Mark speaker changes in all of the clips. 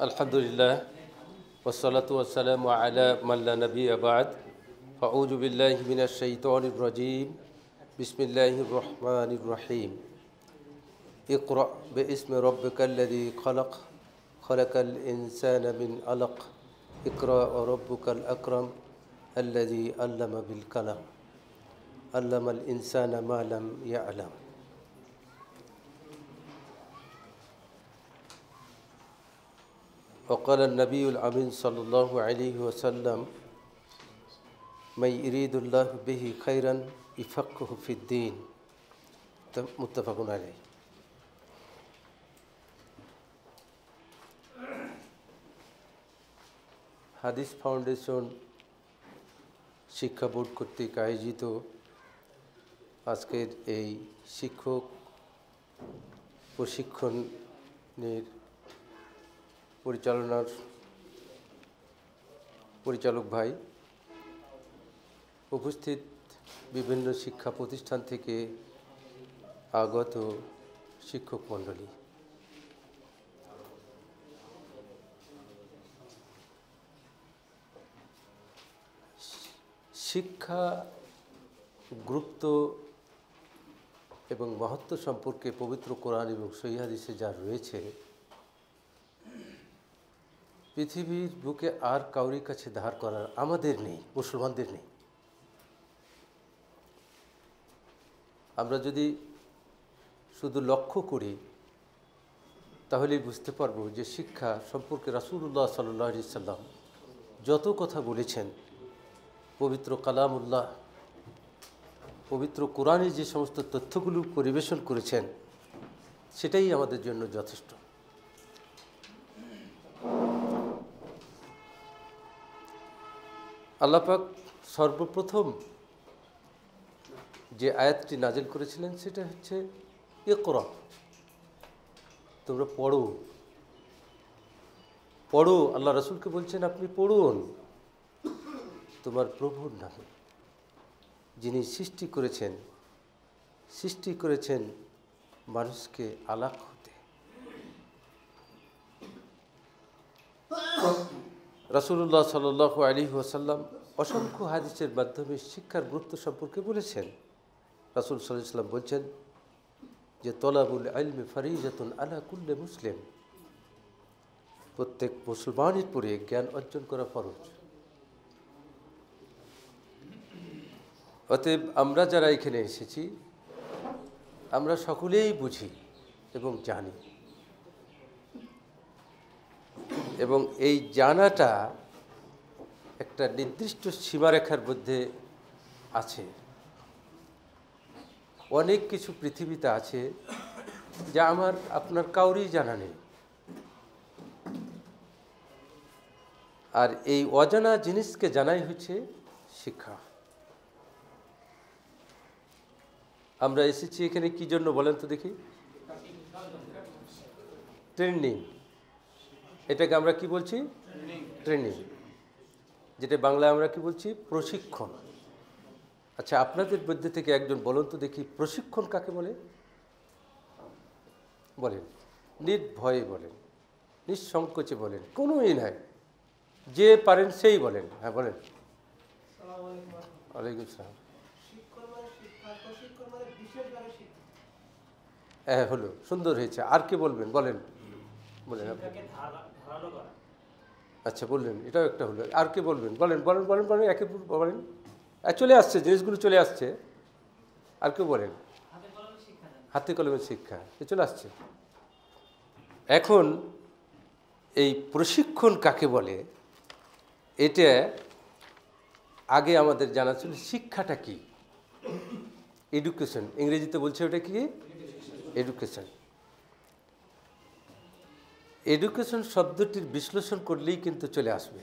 Speaker 1: الحمد لله والصلاة والسلام على من لا نبي بعد فأعوذ بالله من الشيطان الرجيم بسم الله الرحمن الرحيم اقرأ باسم ربك الذي خلق خلق الإنسان من علق اقرأ وربك الأكرم الذي علم بالقلم علم الإنسان ما لم يعلم وقال النبي الأمين صلى الله عليه وسلم من يريد الله به خيرا يفقه في الدين متفق عليه হাদিস ফাউন্ডেশন শিক্ষা বোর্ড কর্তৃক আয়োজিত আজকের এই শিক্ষক প্রশিক্ষণের পরিচালনার পরিচালক ভাই উপস্থিত বিভিন্ন শিক্ষা প্রতিষ্ঠান থেকে আগত শিক্ষক মণ্ডলী শিক্ষা গুরুত্ব এবং মহত্ব সম্পর্কে পবিত্র কোরআন এবং সহিহাদিসে যা রয়েছে পৃথিবীর বুকে আর কাউরি কাছে ধার করার আমাদের নেই মুসলমানদের নেই আমরা যদি শুধু লক্ষ্য করি তাহলেই বুঝতে পারবো যে শিক্ষা সম্পর্কে রাসুল্লাহ সাল্লি সাল্লাম যত কথা বলেছেন পবিত্র কালামুল্লাহ পবিত্র কোরআনে যে সমস্ত তথ্যগুলো পরিবেশন করেছেন সেটাই আমাদের জন্য যথেষ্ট আল্লাপাক সর্বপ্রথম যে আয়াতটি নাজেল করেছিলেন সেটা হচ্ছে একরা তোমরা পড়ো পড়ো আল্লাহ রসুলকে বলছেন আপনি পড়ুন তোমার প্রভুর নামে যিনি সৃষ্টি করেছেন সৃষ্টি করেছেন মানুষকে আলাক হতে রসুল্লাহ সাল আলী ওসাল্লাম অসংখ্য হাদিসের মাধ্যমে শিক্ষার গুরুত্ব সম্পর্কে বলেছেন রাসুল সাল্লাম বলছেন যে তলাবুল আলমে ফারিজাতুন আলা কুল্লে মুসলিম প্রত্যেক মুসলমানের পরে জ্ঞান অর্জন করা ফরজ অতএব আমরা যারা এখানে এসেছি আমরা সকলেই বুঝি এবং জানি এবং এই জানাটা একটা নির্দিষ্ট সীমারেখার মধ্যে আছে অনেক কিছু পৃথিবীতে আছে যা আমার আপনার কাউরই জানা নেই আর এই অজানা জিনিসকে জানাই হচ্ছে শিক্ষা আমরা এসেছি এখানে কি জন্য বলেন তো দেখি ট্রেন্ডিং এটাকে আমরা কি বলছি ট্রেনিং যেটা বাংলায় আমরা কি বলছি প্রশিক্ষণ আচ্ছা আপনাদের মধ্যে থেকে একজন বলুন তো দেখি প্রশিক্ষণ কাকে বলে বলেন নির্ভয়ে বলেন নিঃসংকোচে বলেন কোনো ই নাই যে পারেন সেই বলেন হ্যাঁ বলেন ওয়ালাইকুম সালাম হ্যাঁ হলো সুন্দর হয়েছে আর কে বলবেন বলেন বলেন আপনি আচ্ছা বললেন এটাও একটা হলো আর কি বলবেন বলেন বলেন বলেন বলেন একে বলেন চলে আসছে জিনিসগুলো চলে আসছে আর কেউ বলেন হাতে কলমের শিক্ষা চলে আসছে এখন এই প্রশিক্ষণ কাকে বলে এটা আগে আমাদের জানা ছিল শিক্ষাটা কি এডুকেশন ইংরেজিতে বলছে ওটা কি এডুকেশন এডুকেশন শব্দটির বিশ্লেষণ করলেই কিন্তু চলে আসবে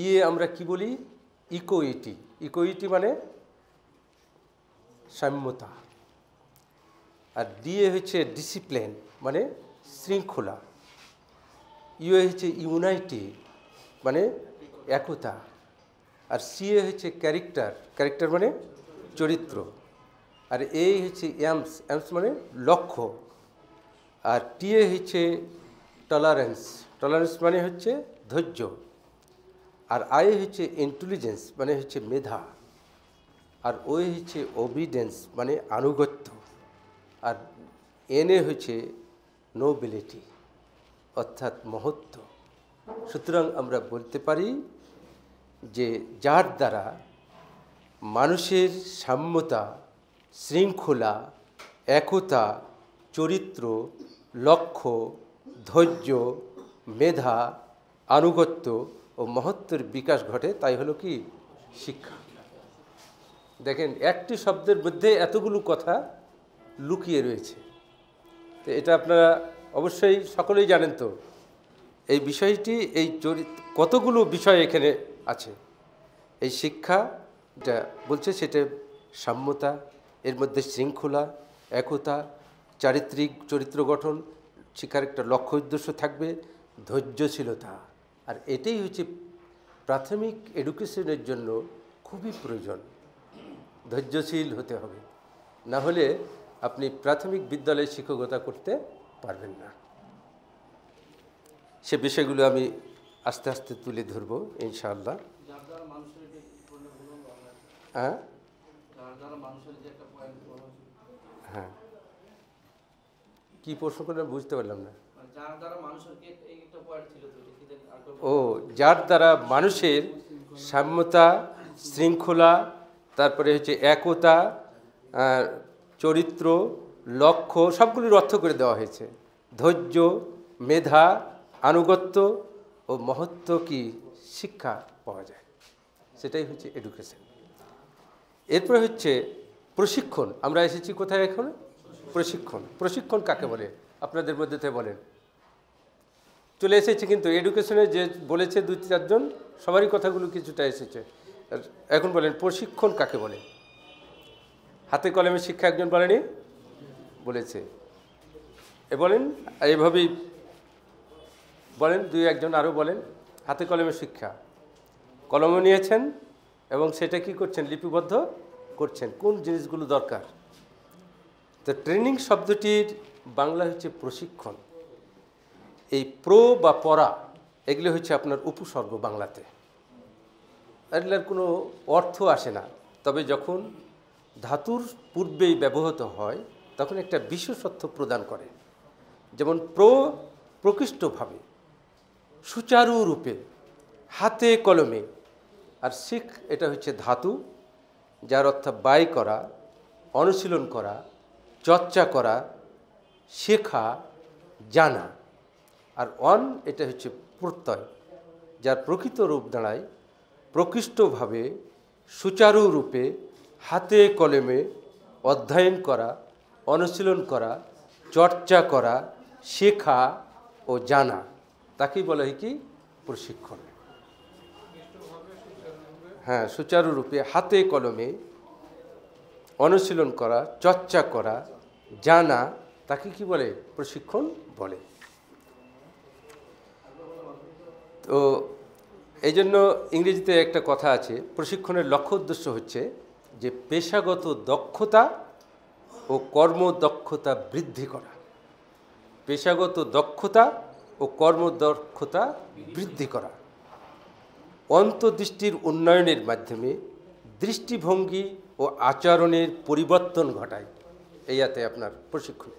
Speaker 1: ইয়ে আমরা কি বলি ইকোইটি ইকোইটি মানে সাম্যতা আর ডিএ হচ্ছে ডিসিপ্লিন মানে শৃঙ্খলা ইউএ হচ্ছে ইউনাইটি মানে একতা আর সিএ হচ্ছে ক্যারেক্টার ক্যারেক্টার মানে চরিত্র আর এ হচ্ছে এমস এমস মানে লক্ষ্য আর টিএ হচ্ছে টলারেন্স টলারেন্স মানে হচ্ছে ধৈর্য আর আই হচ্ছে ইন্টেলিজেন্স মানে হচ্ছে মেধা আর ওই হচ্ছে ওবিডেন্স মানে আনুগত্য আর এনে হচ্ছে নোবিলিটি অর্থাৎ মহত্ব সুতরাং আমরা বলতে পারি যে যার দ্বারা মানুষের সাম্যতা শৃঙ্খলা একতা চরিত্র লক্ষ্য ধৈর্য মেধা আনুগত্য ও মহত্বের বিকাশ ঘটে তাই হলো কি শিক্ষা দেখেন একটি শব্দের মধ্যে এতগুলো কথা লুকিয়ে রয়েছে তো এটা আপনারা অবশ্যই সকলেই জানেন তো এই বিষয়টি এই কতগুলো বিষয় এখানে আছে এই শিক্ষা যা বলছে সেটা সাম্যতা এর মধ্যে শৃঙ্খলা একতা চারিত্রিক চরিত্র গঠন শিক্ষার একটা লক্ষ্য উদ্দেশ্য থাকবে ধৈর্যশীলতা আর এটাই হচ্ছে প্রাথমিক এডুকেশনের জন্য খুবই প্রয়োজন ধৈর্যশীল হতে হবে না হলে আপনি প্রাথমিক বিদ্যালয়ে শিক্ষকতা করতে পারবেন না সে বিষয়গুলো আমি আস্তে আস্তে তুলে ধরবো ইনশাআল্লাহ হ্যাঁ হ্যাঁ কি প্রশ্ন করলেন বুঝতে পারলাম না মানে ও যার দ্বারা মানুষের সাম্যতা শৃঙ্খলা তারপরে হচ্ছে একতা চরিত্র লক্ষ্য সবগুলির অর্থ করে দেওয়া হয়েছে ধৈর্য মেধা আনুগত্য ও মহত্ব কি শিক্ষা পাওয়া যায় সেটাই হচ্ছে এডুকেশন এরপরে হচ্ছে প্রশিক্ষণ আমরা এসেছি কোথায় এখন প্রশিক্ষণ প্রশিক্ষণ কাকে বলে আপনাদের মধ্যে থেকে বলেন চলে এসেছে কিন্তু এডুকেশনে যে বলেছে দুই চারজন সবারই কথাগুলো কিছুটা এসেছে এখন বলেন প্রশিক্ষণ কাকে বলে হাতে কলমে শিক্ষা একজন বলেনি বলেছে এ বলেন এভাবেই বলেন দুই একজন আরও বলেন হাতে কলমে শিক্ষা কলমও নিয়েছেন এবং সেটা কি করছেন লিপিবদ্ধ করছেন কোন জিনিসগুলো দরকার তো ট্রেনিং শব্দটির বাংলা হচ্ছে প্রশিক্ষণ এই প্রো বা পরা এগুলো হচ্ছে আপনার উপসর্গ বাংলাতে এগুলোর কোনো অর্থ আসে না তবে যখন ধাতুর পূর্বেই ব্যবহৃত হয় তখন একটা বিশেষত্ব প্রদান করে যেমন প্র প্রকৃষ্টভাবে সুচারুরূপে হাতে কলমে আর শিখ এটা হচ্ছে ধাতু যার অর্থ বাই করা অনুশীলন করা চর্চা করা শেখা জানা আর অন এটা হচ্ছে প্রত্যয় যার প্রকৃত রূপ দাঁড়ায় প্রকৃষ্টভাবে সুচারুরূপে হাতে কলমে অধ্যয়ন করা অনুশীলন করা চর্চা করা শেখা ও জানা তাকেই বলা হয় কি প্রশিক্ষণ হ্যাঁ সুচারুরূপে হাতে কলমে অনুশীলন করা চর্চা করা জানা তাকে কি বলে প্রশিক্ষণ বলে তো এই জন্য ইংরেজিতে একটা কথা আছে প্রশিক্ষণের লক্ষ্য উদ্দেশ্য হচ্ছে যে পেশাগত দক্ষতা ও কর্মদক্ষতা বৃদ্ধি করা পেশাগত দক্ষতা ও কর্মদক্ষতা বৃদ্ধি করা অন্তর্দৃষ্টির উন্নয়নের মাধ্যমে দৃষ্টিভঙ্গি ও আচরণের পরিবর্তন ঘটায় ইয়াতে আপনার প্রশিক্ষণ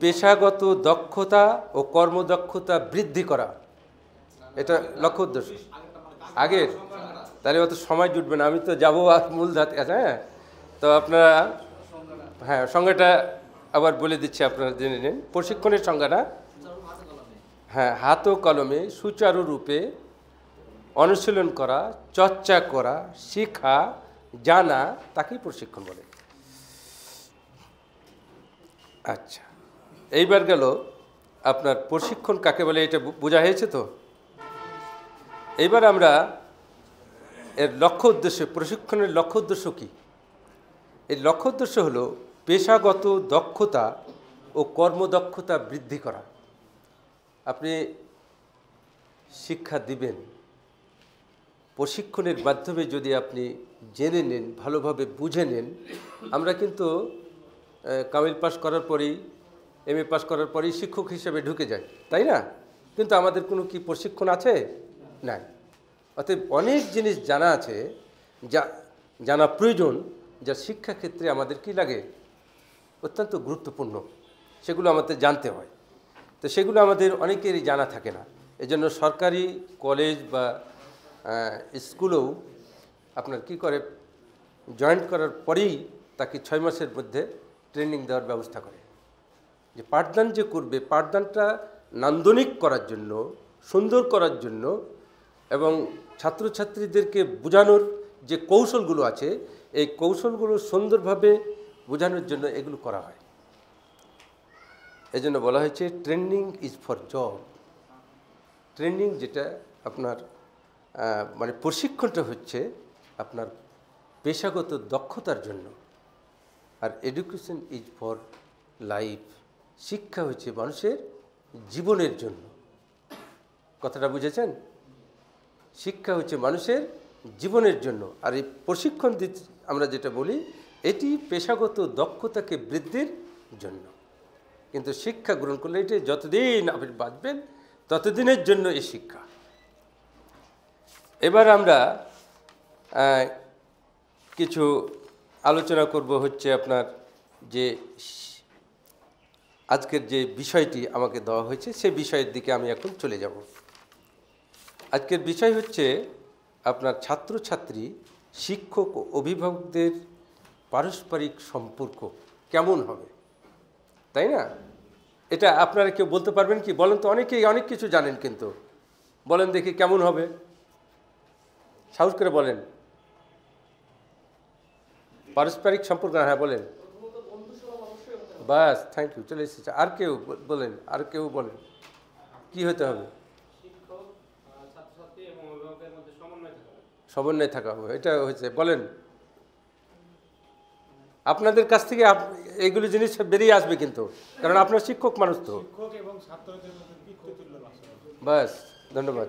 Speaker 1: পেশাগত দক্ষতা ও কর্মদক্ষতা বৃদ্ধি করা এটা লক্ষ্য উদ্দেশ্য আগের তাহলে অত সময় জুটবে না আমি তো যাবো মূল ধাতে হ্যাঁ তো আপনারা হ্যাঁ সংজ্ঞাটা আবার বলে দিচ্ছি আপনারা জেনে নিন প্রশিক্ষণের সংজ্ঞাটা হ্যাঁ হাত ও কলমে সুচারুরূপে অনুশীলন করা চর্চা করা শিখা জানা তাকেই প্রশিক্ষণ বলে আচ্ছা এইবার গেল আপনার প্রশিক্ষণ কাকে বলে এটা বোঝা হয়েছে তো এইবার আমরা এর লক্ষ্য উদ্দেশ্য প্রশিক্ষণের লক্ষ্য উদ্দেশ্য কী এর লক্ষ্য উদ্দেশ্য হলো পেশাগত দক্ষতা ও কর্মদক্ষতা বৃদ্ধি করা আপনি শিক্ষা দিবেন প্রশিক্ষণের মাধ্যমে যদি আপনি জেনে নেন ভালোভাবে বুঝে নেন আমরা কিন্তু কামিল পাশ করার পরেই এম এ পাশ করার পরেই শিক্ষক হিসেবে ঢুকে যাই তাই না কিন্তু আমাদের কোনো কি প্রশিক্ষণ আছে নাই অতএব অনেক জিনিস জানা আছে যা জানা প্রয়োজন যা শিক্ষাক্ষেত্রে আমাদের কি লাগে অত্যন্ত গুরুত্বপূর্ণ সেগুলো আমাদের জানতে হয় তো সেগুলো আমাদের অনেকেরই জানা থাকে না এজন্য সরকারি কলেজ বা স্কুলেও আপনার কি করে জয়েন্ট করার পরেই তাকে ছয় মাসের মধ্যে ট্রেনিং দেওয়ার ব্যবস্থা করে যে পাঠদান যে করবে পাঠদানটা নান্দনিক করার জন্য সুন্দর করার জন্য এবং ছাত্রছাত্রীদেরকে বোঝানোর যে কৌশলগুলো আছে এই কৌশলগুলো সুন্দরভাবে বোঝানোর জন্য এগুলো করা হয় এজন্য বলা হয়েছে training is for job training যেটা আপনার মানে প্রশিক্ষণটা হচ্ছে আপনার পেশাগত দক্ষতার জন্য আর এডুকেশন ইজ ফর লাইফ শিক্ষা হচ্ছে মানুষের জীবনের জন্য কথাটা বুঝেছেন শিক্ষা হচ্ছে মানুষের জীবনের জন্য আর এই প্রশিক্ষণ দিতে আমরা যেটা বলি এটি পেশাগত দক্ষতাকে বৃদ্ধির জন্য কিন্তু শিক্ষা গ্রহণ করলে এটি যতদিন আপনি বাঁচবেন ততদিনের জন্য এই শিক্ষা এবার আমরা কিছু আলোচনা করব হচ্ছে আপনার যে আজকের যে বিষয়টি আমাকে দেওয়া হয়েছে সে বিষয়ের দিকে আমি এখন চলে যাব আজকের বিষয় হচ্ছে আপনার ছাত্রছাত্রী শিক্ষক ও অভিভাবকদের পারস্পরিক সম্পর্ক কেমন হবে তাই না এটা আপনারা কেউ বলতে পারবেন কি বলেন তো অনেকেই অনেক কিছু জানেন কিন্তু বলেন দেখি কেমন হবে সাহস করে বলেন পারস্পরিক সম্পর্ক হ্যাঁ বলেন বাস থ্যাংক ইউ চলে এসেছে আর কেউ বলেন আর কেউ বলেন কি হতে হবে সমন্বয় থাকা হবে এটা হয়েছে বলেন আপনাদের কাছ থেকে এইগুলো জিনিস বেরিয়ে আসবে কিন্তু কারণ আপনার শিক্ষক মানুষ তো বাস ধন্যবাদ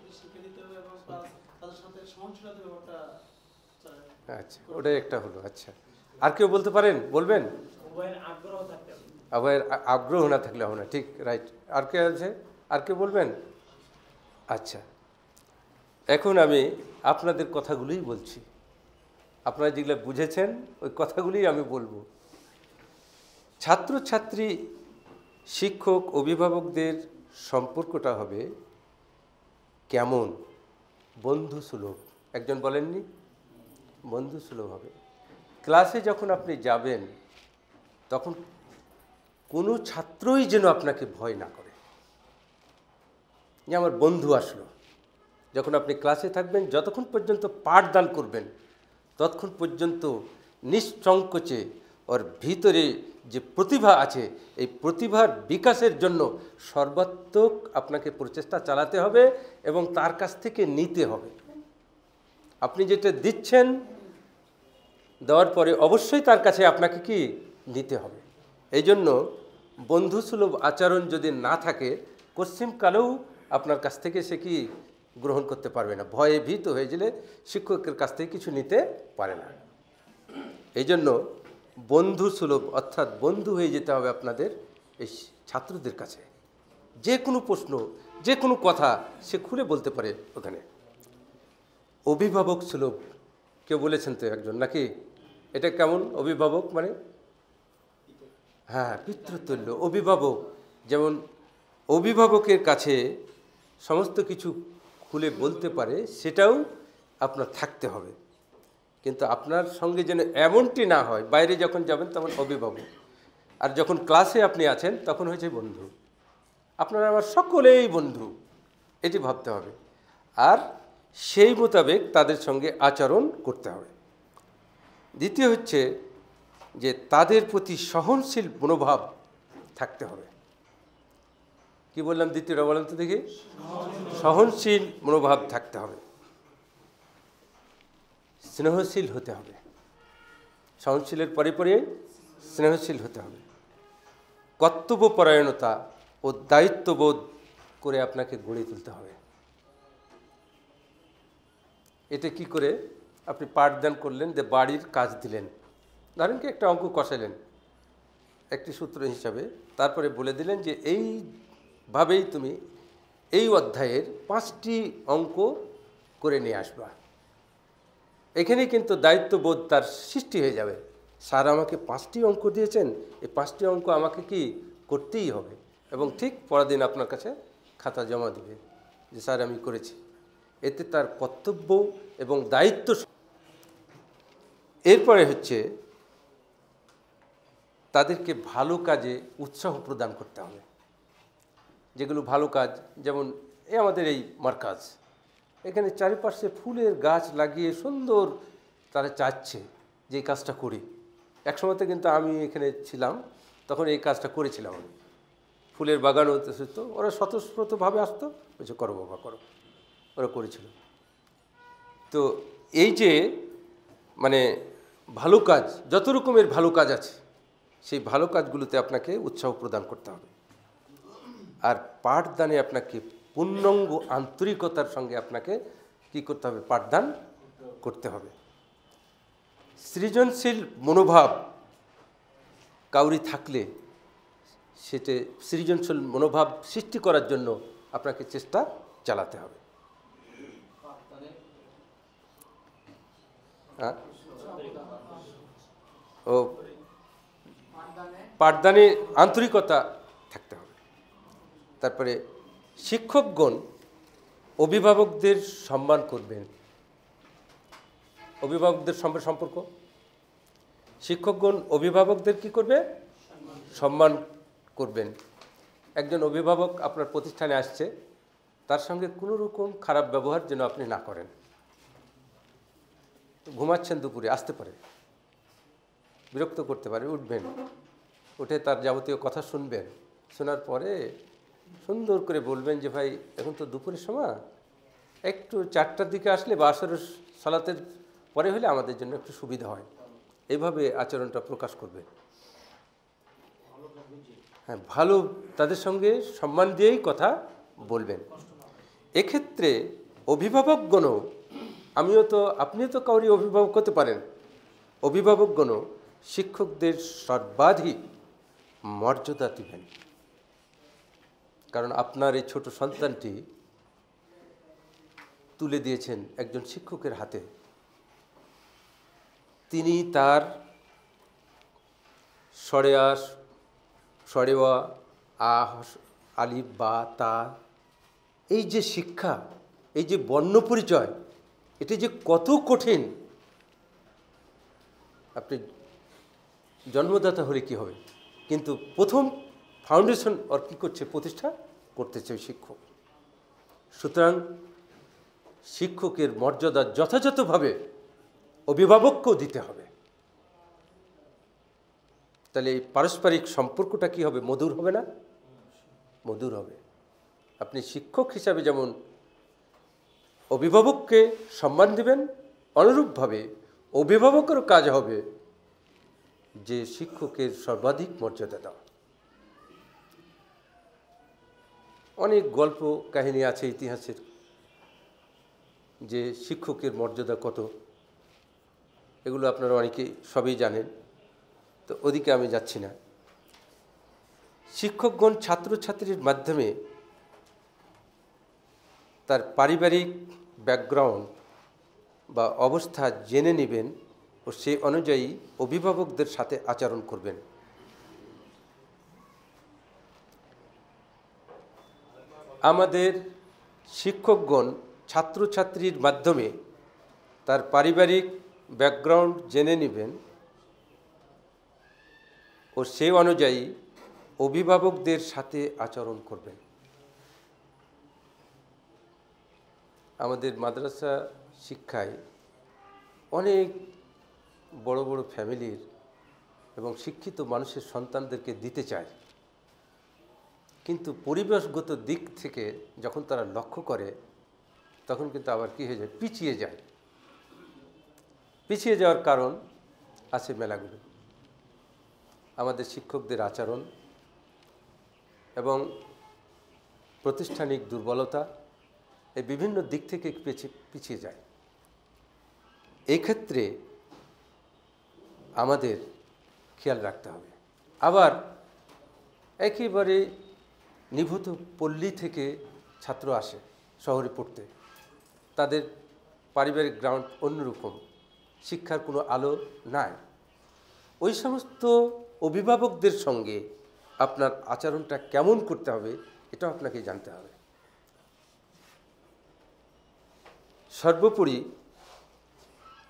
Speaker 1: আচ্ছা ওটাই একটা হলো আচ্ছা আর কেউ বলতে পারেন বলবেন আবার আগ্রহ না থাকলে হবে না ঠিক রাইট আর কে আছে আর কেউ বলবেন আচ্ছা এখন আমি আপনাদের কথাগুলোই বলছি আপনারা যেগুলো বুঝেছেন ওই কথাগুলিই আমি বলবো ছাত্রছাত্রী শিক্ষক অভিভাবকদের সম্পর্কটা হবে কেমন বন্ধু সুলভ একজন বলেননি বন্ধু সুলভ হবে ক্লাসে যখন আপনি যাবেন তখন কোনো ছাত্রই যেন আপনাকে ভয় না করে যে আমার বন্ধু আসলো যখন আপনি ক্লাসে থাকবেন যতক্ষণ পর্যন্ত পাঠদান করবেন ততক্ষণ পর্যন্ত নিঃসংকোচে ওর ভিতরে যে প্রতিভা আছে এই প্রতিভার বিকাশের জন্য সর্বাত্মক আপনাকে প্রচেষ্টা চালাতে হবে এবং তার কাছ থেকে নিতে হবে আপনি যেটা দিচ্ছেন দেওয়ার পরে অবশ্যই তার কাছে আপনাকে কি নিতে হবে এই জন্য বন্ধুসুলভ আচরণ যদি না থাকে পশ্চিমকালেও আপনার কাছ থেকে সে কি গ্রহণ করতে পারবে না ভয়ে ভীত হয়ে গেলে শিক্ষকের কাছ থেকে কিছু নিতে পারে না এই জন্য বন্ধু সুলভ অর্থাৎ বন্ধু হয়ে যেতে হবে আপনাদের এই ছাত্রদের কাছে যে কোনো প্রশ্ন যে কোনো কথা সে খুলে বলতে পারে ওখানে অভিভাবক সুলভ কেউ বলেছেন তো একজন নাকি এটা কেমন অভিভাবক মানে হ্যাঁ পিতৃতুল্য অভিভাবক যেমন অভিভাবকের কাছে সমস্ত কিছু খুলে বলতে পারে সেটাও আপনার থাকতে হবে কিন্তু আপনার সঙ্গে যেন এমনটি না হয় বাইরে যখন যাবেন তখন অভিভাবক আর যখন ক্লাসে আপনি আছেন তখন হয়েছে বন্ধু আপনারা আমার সকলেই বন্ধু এটি ভাবতে হবে আর সেই মোতাবেক তাদের সঙ্গে আচরণ করতে হবে দ্বিতীয় হচ্ছে যে তাদের প্রতি সহনশীল মনোভাব থাকতে হবে কি বললাম দ্বিতীয়টা বলেন তো দেখি সহনশীল মনোভাব থাকতে হবে স্নেহশীল হতে হবে সহনশীলের পরে পরে স্নেহশীল হতে হবে কর্তব্যপরায়ণতা ও দায়িত্ববোধ করে আপনাকে গড়ে তুলতে হবে এটা কি করে আপনি পাঠদান করলেন যে বাড়ির কাজ দিলেন ধরেন কি একটা অঙ্ক কষালেন একটি সূত্র হিসাবে তারপরে বলে দিলেন যে এইভাবেই তুমি এই অধ্যায়ের পাঁচটি অঙ্ক করে নিয়ে আসবা এখানেই কিন্তু দায়িত্ববোধ তার সৃষ্টি হয়ে যাবে স্যার আমাকে পাঁচটি অঙ্ক দিয়েছেন এই পাঁচটি অঙ্ক আমাকে কি করতেই হবে এবং ঠিক পরদিন আপনার কাছে খাতা জমা দিবে যে স্যার আমি করেছি এতে তার কর্তব্য এবং দায়িত্ব এরপরে হচ্ছে তাদেরকে ভালো কাজে উৎসাহ প্রদান করতে হবে যেগুলো ভালো কাজ যেমন এ আমাদের এই মার্কাজ এখানে চারিপাশে ফুলের গাছ লাগিয়ে সুন্দর তারা চাচ্ছে যে এই কাজটা করি একসময়তে কিন্তু আমি এখানে ছিলাম তখন এই কাজটা করেছিলাম আমি ফুলের বাগান হতে তো ওরা স্বতঃস্ফূর্তভাবে আসতো বলছে করো বাবা করো ওরা করেছিল তো এই যে মানে ভালো কাজ যত রকমের ভালো কাজ আছে সেই ভালো কাজগুলোতে আপনাকে উৎসাহ প্রদান করতে হবে আর পাঠদানে আপনাকে পূর্ণঙ্গ আন্তরিকতার সঙ্গে আপনাকে কি করতে হবে পাঠদান করতে হবে সৃজনশীল মনোভাব কাউরি থাকলে সেতে সৃজনশীল মনোভাব সৃষ্টি করার জন্য আপনাকে চেষ্টা চালাতে হবে হ্যাঁ? ও পাঠদানে আন্তরিকতা থাকতে হবে তারপরে শিক্ষকগণ অভিভাবকদের সম্মান করবেন অভিভাবকদের সম্পর্ক শিক্ষকগণ অভিভাবকদের কি করবে সম্মান করবেন একজন অভিভাবক আপনার প্রতিষ্ঠানে আসছে তার সঙ্গে কোনো রকম খারাপ ব্যবহার যেন আপনি না করেন ঘুমাচ্ছেন দুপুরে আসতে পারে বিরক্ত করতে পারে উঠবেন উঠে তার যাবতীয় কথা শুনবেন শোনার পরে সুন্দর করে বলবেন যে ভাই এখন তো দুপুরের সময় একটু চারটার দিকে আসলে বা আসর সালাতের পরে হলে আমাদের জন্য একটু সুবিধা হয় এইভাবে আচরণটা প্রকাশ করবে হ্যাঁ ভালো তাদের সঙ্গে সম্মান দিয়েই কথা বলবেন এক্ষেত্রে অভিভাবকগণও আমিও তো আপনিও তো কাউরি অভিভাবক হতে পারেন অভিভাবকগণও শিক্ষকদের সর্বাধিক মর্যাদা দিবেন কারণ আপনার এই ছোট সন্তানটি তুলে দিয়েছেন একজন শিক্ষকের হাতে তিনি তার সরে সরেওয়া আহ আলিফ বা তা এই যে শিক্ষা এই যে বর্ণ পরিচয় এটি যে কত কঠিন আপনি জন্মদাতা হলে কি হবে কিন্তু প্রথম ফাউন্ডেশন ওর কী করছে প্রতিষ্ঠা করতে চাই শিক্ষক সুতরাং শিক্ষকের মর্যাদা যথাযথভাবে অভিভাবককেও দিতে হবে তাহলে এই পারস্পরিক সম্পর্কটা কি হবে মধুর হবে না মধুর হবে আপনি শিক্ষক হিসাবে যেমন অভিভাবককে সম্মান দেবেন অনুরূপভাবে অভিভাবকেরও কাজ হবে যে শিক্ষকের সর্বাধিক মর্যাদা দেওয়া অনেক গল্প কাহিনী আছে ইতিহাসের যে শিক্ষকের মর্যাদা কত এগুলো আপনারা অনেকে সবই জানেন তো ওদিকে আমি যাচ্ছি না শিক্ষকগণ ছাত্রছাত্রীর মাধ্যমে তার পারিবারিক ব্যাকগ্রাউন্ড বা অবস্থা জেনে নেবেন ও সে অনুযায়ী অভিভাবকদের সাথে আচরণ করবেন আমাদের শিক্ষকগণ ছাত্রছাত্রীর মাধ্যমে তার পারিবারিক ব্যাকগ্রাউন্ড জেনে নেবেন ও সে অনুযায়ী অভিভাবকদের সাথে আচরণ করবেন আমাদের মাদ্রাসা শিক্ষায় অনেক বড় বড় ফ্যামিলির এবং শিক্ষিত মানুষের সন্তানদেরকে দিতে চায় কিন্তু পরিবেশগত দিক থেকে যখন তারা লক্ষ্য করে তখন কিন্তু আবার কী হয়ে যায় পিছিয়ে যায় পিছিয়ে যাওয়ার কারণ আছে মেলাগুলো আমাদের শিক্ষকদের আচরণ এবং প্রতিষ্ঠানিক দুর্বলতা এই বিভিন্ন দিক থেকে পিছিয়ে যায় এক্ষেত্রে আমাদের খেয়াল রাখতে হবে আবার একেবারে নিভূত পল্লী থেকে ছাত্র আসে শহরে পড়তে তাদের পারিবারিক গ্রাউন্ড অন্যরকম শিক্ষার কোনো আলো নাই ওই সমস্ত অভিভাবকদের সঙ্গে আপনার আচরণটা কেমন করতে হবে এটা আপনাকে জানতে হবে সর্বোপরি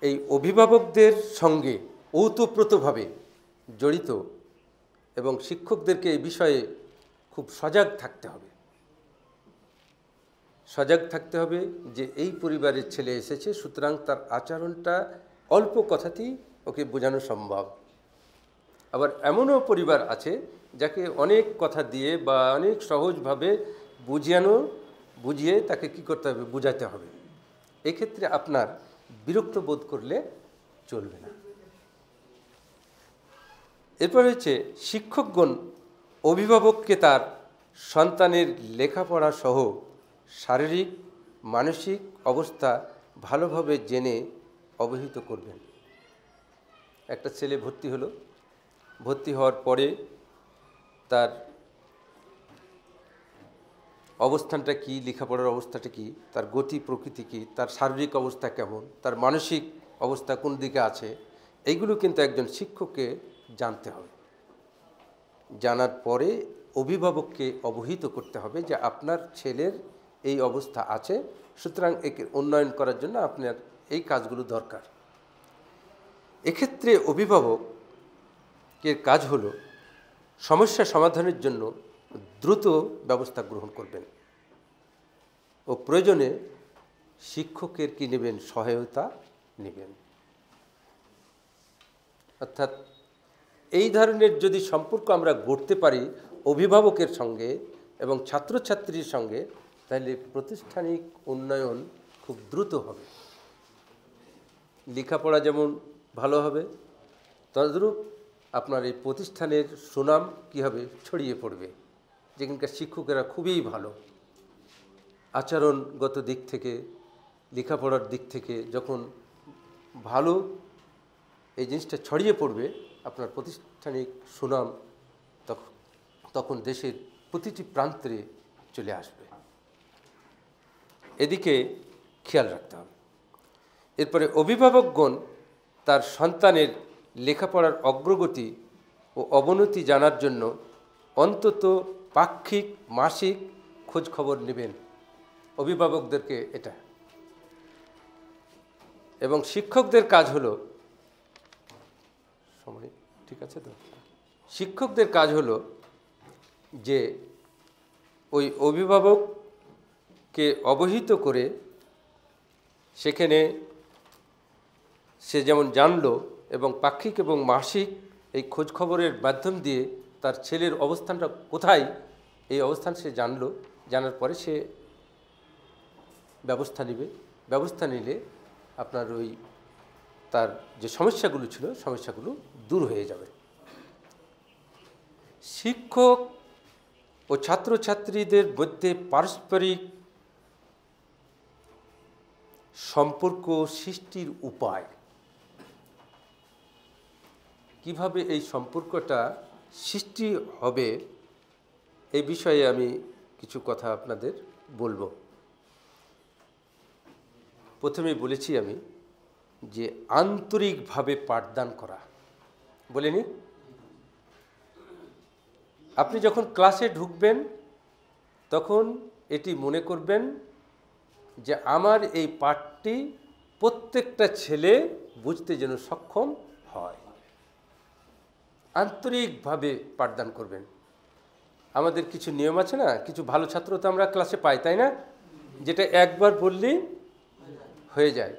Speaker 1: এই অভিভাবকদের সঙ্গে ওতপ্রোতভাবে জড়িত এবং শিক্ষকদেরকে এই বিষয়ে খুব সজাগ থাকতে হবে সজাগ থাকতে হবে যে এই পরিবারের ছেলে এসেছে সুতরাং তার আচরণটা অল্প কথাতেই ওকে বোঝানো সম্ভব আবার এমনও পরিবার আছে যাকে অনেক কথা দিয়ে বা অনেক সহজভাবে বুঝানো বুঝিয়ে তাকে কি করতে হবে বুঝাতে হবে এক্ষেত্রে আপনার বিরক্ত বোধ করলে চলবে না এরপর হচ্ছে শিক্ষকগণ অভিভাবককে তার সন্তানের লেখাপড়া সহ শারীরিক মানসিক অবস্থা ভালোভাবে জেনে অবহিত করবেন একটা ছেলে ভর্তি হলো ভর্তি হওয়ার পরে তার অবস্থানটা কী লেখাপড়ার অবস্থাটা কি তার গতি প্রকৃতি কী তার শারীরিক অবস্থা কেমন তার মানসিক অবস্থা কোন দিকে আছে এইগুলো কিন্তু একজন শিক্ষককে জানতে হবে জানার পরে অভিভাবককে অবহিত করতে হবে যে আপনার ছেলের এই অবস্থা আছে সুতরাং একে উন্নয়ন করার জন্য আপনার এই কাজগুলো দরকার এক্ষেত্রে অভিভাবকের কাজ হলো সমস্যা সমাধানের জন্য দ্রুত ব্যবস্থা গ্রহণ করবেন ও প্রয়োজনে শিক্ষকের কি নেবেন সহায়তা নেবেন অর্থাৎ এই ধরনের যদি সম্পর্ক আমরা গড়তে পারি অভিভাবকের সঙ্গে এবং ছাত্রছাত্রীর সঙ্গে তাহলে প্রতিষ্ঠানিক উন্নয়ন খুব দ্রুত হবে লেখাপড়া যেমন ভালো হবে তদরূপ আপনার এই প্রতিষ্ঠানের সুনাম কি হবে ছড়িয়ে পড়বে যেখানকার শিক্ষকেরা খুবই ভালো আচরণগত দিক থেকে লেখাপড়ার দিক থেকে যখন ভালো এই জিনিসটা ছড়িয়ে পড়বে আপনার প্রতিষ্ঠানিক সুনাম তখন তখন দেশের প্রতিটি প্রান্তে চলে আসবে এদিকে খেয়াল রাখতে হবে এরপরে অভিভাবকগণ তার সন্তানের লেখাপড়ার অগ্রগতি ও অবনতি জানার জন্য অন্তত পাক্ষিক মাসিক খোঁজ খবর নেবেন অভিভাবকদেরকে এটা এবং শিক্ষকদের কাজ হলো সময় ঠিক আছে তো শিক্ষকদের কাজ হলো যে ওই অভিভাবককে অবহিত করে সেখানে সে যেমন জানলো এবং পাক্ষিক এবং মাসিক এই খোঁজখবরের মাধ্যম দিয়ে তার ছেলের অবস্থানটা কোথায় এই অবস্থান সে জানলো জানার পরে সে ব্যবস্থা নেবে ব্যবস্থা নিলে আপনার ওই তার যে সমস্যাগুলো ছিল সমস্যাগুলো দূর হয়ে যাবে শিক্ষক ও ছাত্রছাত্রীদের মধ্যে পারস্পরিক সম্পর্ক সৃষ্টির উপায় কিভাবে এই সম্পর্কটা সৃষ্টি হবে এ বিষয়ে আমি কিছু কথা আপনাদের বলবো প্রথমে বলেছি আমি যে আন্তরিকভাবে পাঠদান করা বলিনি আপনি যখন ক্লাসে ঢুকবেন তখন এটি মনে করবেন যে আমার এই পাঠটি প্রত্যেকটা ছেলে বুঝতে যেন সক্ষম হয় আন্তরিকভাবে পাঠদান করবেন আমাদের কিছু নিয়ম আছে না কিছু ভালো ছাত্র তো আমরা ক্লাসে পাই তাই না যেটা একবার বললেই হয়ে যায়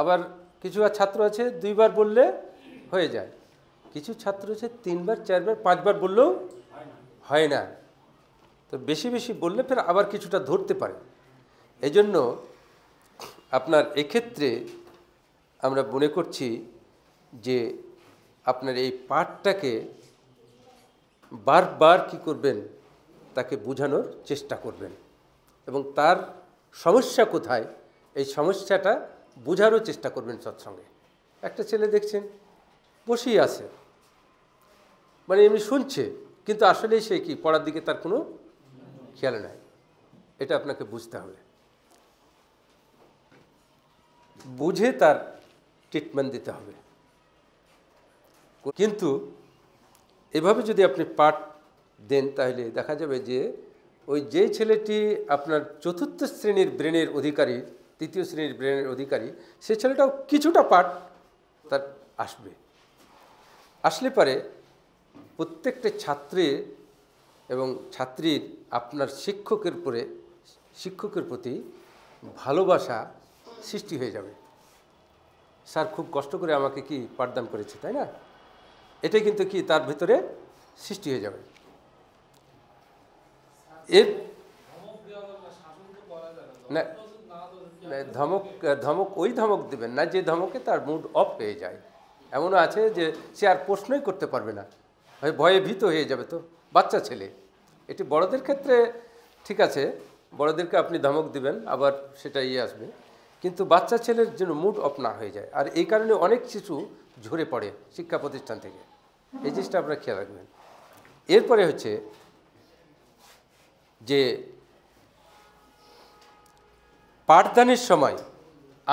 Speaker 1: আবার কিছু ছাত্র আছে দুইবার বললে হয়ে যায় কিছু ছাত্র আছে তিনবার চারবার পাঁচবার বললেও হয় না তো বেশি বেশি বললে ফের আবার কিছুটা ধরতে পারে এজন্য আপনার এক্ষেত্রে আমরা মনে করছি যে আপনার এই পাঠটাকে বারবার কি করবেন তাকে বোঝানোর চেষ্টা করবেন এবং তার সমস্যা কোথায় এই সমস্যাটা বোঝারও চেষ্টা করবেন সৎসঙ্গে একটা ছেলে দেখছেন বসেই আছে মানে এমনি শুনছে কিন্তু আসলে সে কি পড়ার দিকে তার কোনো খেয়াল নাই এটা আপনাকে বুঝতে হবে বুঝে তার ট্রিটমেন্ট দিতে হবে কিন্তু এভাবে যদি আপনি পাঠ দেন তাহলে দেখা যাবে যে ওই যে ছেলেটি আপনার চতুর্থ শ্রেণীর ব্রেনের অধিকারী তৃতীয় শ্রেণীর ব্রেনের অধিকারী সে ছেলেটাও কিছুটা পাঠ তার আসবে আসলে পারে প্রত্যেকটা ছাত্রের এবং ছাত্রীর আপনার শিক্ষকের পরে শিক্ষকের প্রতি ভালোবাসা সৃষ্টি হয়ে যাবে স্যার খুব কষ্ট করে আমাকে কি পাঠদান করেছে তাই না এটা কিন্তু কি তার ভিতরে সৃষ্টি হয়ে যাবে এর না ধমক ধমক ওই ধমক দেবেন না যে ধমকে তার মুড অফ হয়ে যায় এমনও আছে যে সে আর প্রশ্নই করতে পারবে না ভয়ে ভীত হয়ে যাবে তো বাচ্চা ছেলে এটি বড়দের ক্ষেত্রে ঠিক আছে বড়দেরকে আপনি ধমক দিবেন আবার সেটা ইয়ে আসবে কিন্তু বাচ্চা ছেলের জন্য মুড অফ না হয়ে যায় আর এই কারণে অনেক শিশু ঝরে পড়ে শিক্ষা প্রতিষ্ঠান থেকে এই জিনিসটা আপনারা খেয়াল রাখবেন এরপরে হচ্ছে যে পাঠদানের সময়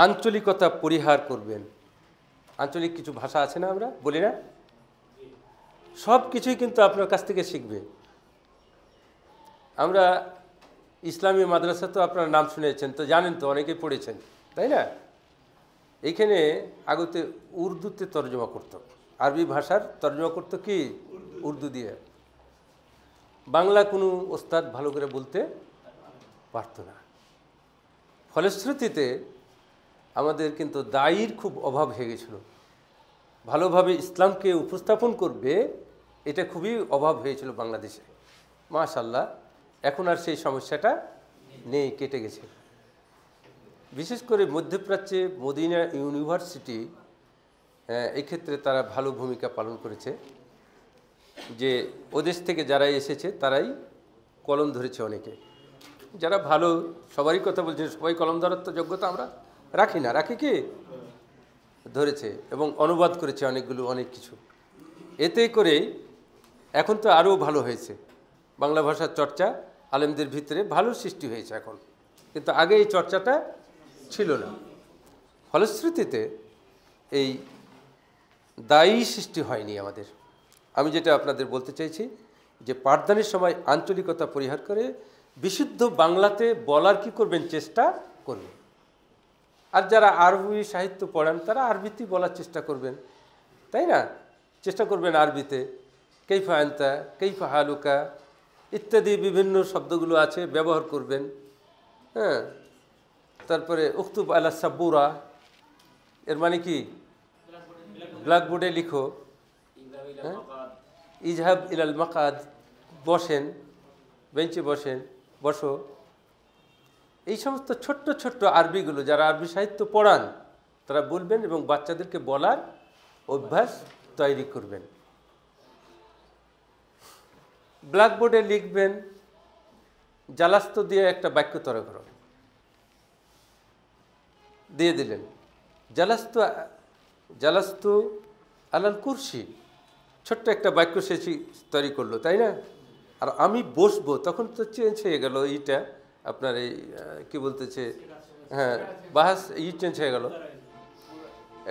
Speaker 1: আঞ্চলিকতা পরিহার করবেন আঞ্চলিক কিছু ভাষা আছে না আমরা বলি না সব কিছুই কিন্তু আপনার কাছ থেকে শিখবে আমরা ইসলামী মাদ্রাসা তো আপনার নাম শুনেছেন তো জানেন তো অনেকেই পড়েছেন তাই না এইখানে আগতে উর্দুতে তর্জমা করত আরবি ভাষার তর্জমা করত কি উর্দু দিয়ে বাংলা কোনো ওস্তাদ ভালো করে বলতে পারত না ফলশ্রুতিতে আমাদের কিন্তু দায়ীর খুব অভাব হয়ে গেছিল ভালোভাবে ইসলামকে উপস্থাপন করবে এটা খুবই অভাব হয়েছিল বাংলাদেশে মাশাল্লাহ এখন আর সেই সমস্যাটা নেই কেটে গেছে বিশেষ করে মধ্যপ্রাচ্যে মদিনা ইউনিভার্সিটি হ্যাঁ, এক্ষেত্রে তারা ভালো ভূমিকা পালন করেছে যে ওদেশ থেকে যারাই এসেছে তারাই কলম ধরেছে অনেকে যারা ভালো সবারই কথা বলছে সবাই কলম ধরার যোগ্যতা আমরা রাখি না রাখি কি ধরেছে এবং অনুবাদ করেছে অনেকগুলো অনেক কিছু এতে করে এখন তো আরও ভালো হয়েছে বাংলা ভাষার চর্চা আলেমদের ভিতরে ভালো সৃষ্টি হয়েছে এখন কিন্তু আগে এই চর্চাটা ছিল না ফলশ্রুতিতে এই দায়ী সৃষ্টি হয়নি আমাদের আমি যেটা আপনাদের বলতে চাইছি যে পাঠদানের সময় আঞ্চলিকতা পরিহার করে বিশুদ্ধ বাংলাতে বলার কি করবেন চেষ্টা করবেন আর যারা আরবি সাহিত্য পড়েন তারা আরবিতেই বলার চেষ্টা করবেন তাই না চেষ্টা করবেন আরবিতে কেইফা আনতা কেইফা হালুকা ইত্যাদি বিভিন্ন শব্দগুলো আছে ব্যবহার করবেন হ্যাঁ তারপরে উক্তুব আলা সাব্বুরা এর মানে কি ব্ল্যাকবোর্ডে লিখো হ্যাঁ? ইজহাব ইলাল মাকাদ বসেন বেঞ্চে বসেন বসো এই সমস্ত ছোট্ট ছোট্ট আরবিগুলো যারা আরবি সাহিত্য পড়ান তারা বলবেন এবং বাচ্চাদেরকে বলার অভ্যাস তৈরি করবেন ব্ল্যাকবোর্ডে লিখবেন জালাস্ত দিয়ে একটা বাক্য তৈরি করো দিয়ে দিলেন জালাস্তু জালাস্তু আলাল কুরসি ছোট্ট একটা বাক্য সেছি তৈরি করলো তাই না আর আমি বসবো তখন তো চেঞ্জ হয়ে গেল এইটা আপনার এই কী বলতেছে হ্যাঁ বাহাস ই চেঞ্জ হয়ে গেল